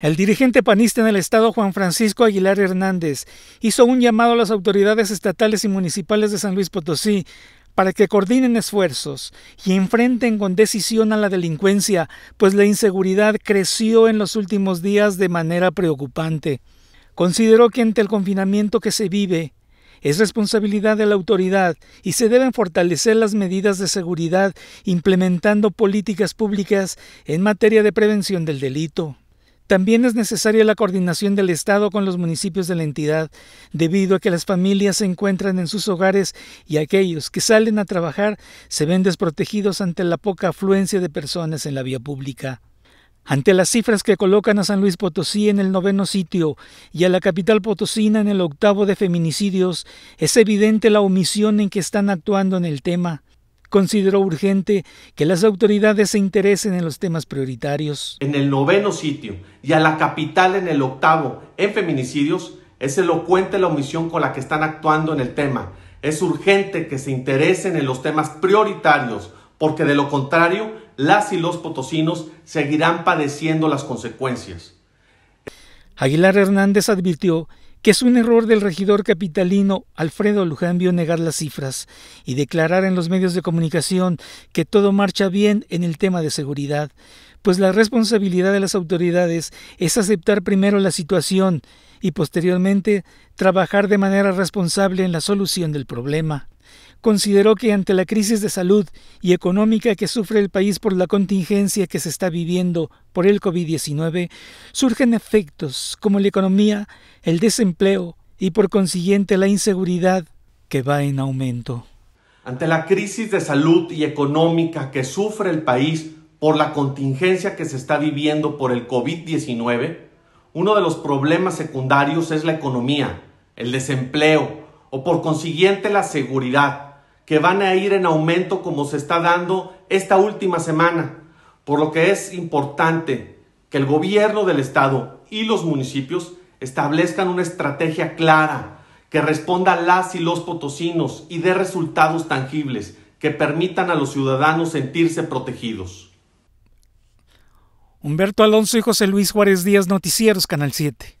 El dirigente panista en el estado, Juan Francisco Aguilar Hernández, hizo un llamado a las autoridades estatales y municipales de San Luis Potosí para que coordinen esfuerzos y enfrenten con decisión a la delincuencia, pues la inseguridad creció en los últimos días de manera preocupante. Consideró que ante el confinamiento que se vive, es responsabilidad de la autoridad y se deben fortalecer las medidas de seguridad implementando políticas públicas en materia de prevención del delito. También es necesaria la coordinación del Estado con los municipios de la entidad, debido a que las familias se encuentran en sus hogares y aquellos que salen a trabajar se ven desprotegidos ante la poca afluencia de personas en la vía pública. Ante las cifras que colocan a San Luis Potosí en el noveno sitio y a la capital potosina en el octavo de feminicidios, es evidente la omisión en que están actuando en el tema consideró urgente que las autoridades se interesen en los temas prioritarios. En el noveno sitio y a la capital en el octavo en feminicidios, es elocuente la omisión con la que están actuando en el tema. Es urgente que se interesen en los temas prioritarios, porque de lo contrario, las y los potosinos seguirán padeciendo las consecuencias. Aguilar Hernández advirtió que es un error del regidor capitalino Alfredo Luján vio negar las cifras y declarar en los medios de comunicación que todo marcha bien en el tema de seguridad, pues la responsabilidad de las autoridades es aceptar primero la situación y posteriormente trabajar de manera responsable en la solución del problema consideró que ante la crisis de salud y económica que sufre el país por la contingencia que se está viviendo por el COVID-19, surgen efectos como la economía, el desempleo y por consiguiente la inseguridad que va en aumento. Ante la crisis de salud y económica que sufre el país por la contingencia que se está viviendo por el COVID-19, uno de los problemas secundarios es la economía, el desempleo o por consiguiente la seguridad, que van a ir en aumento como se está dando esta última semana, por lo que es importante que el gobierno del estado y los municipios establezcan una estrategia clara que responda a las y los potosinos y dé resultados tangibles que permitan a los ciudadanos sentirse protegidos. Humberto Alonso y José Luis Juárez Díaz, Noticieros, Canal 7.